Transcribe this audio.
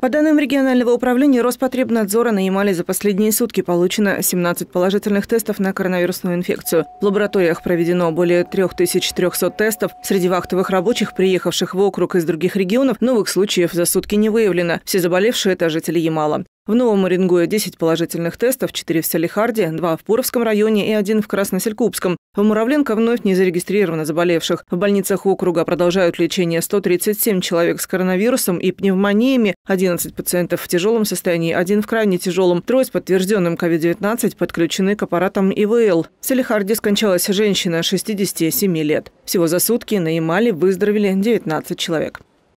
По данным регионального управления Роспотребнадзора, на Ямале за последние сутки получено 17 положительных тестов на коронавирусную инфекцию. В лабораториях проведено более 3300 тестов. Среди вахтовых рабочих, приехавших в округ из других регионов, новых случаев за сутки не выявлено. Все заболевшие – это жители Ямала. В Новом Уренгое 10 положительных тестов, 4 в Селихарде, 2 в Пуровском районе и 1 в Красноселькубском. В Муравленко вновь не зарегистрировано заболевших. В больницах округа продолжают лечение 137 человек с коронавирусом и пневмониями, 11 пациентов в тяжелом состоянии, один в крайне тяжелом. Трое с подтвержденным COVID-19 подключены к аппаратам ИВЛ. В Селихарде скончалась женщина 67 лет. Всего за сутки на Ямале выздоровели 19 человек.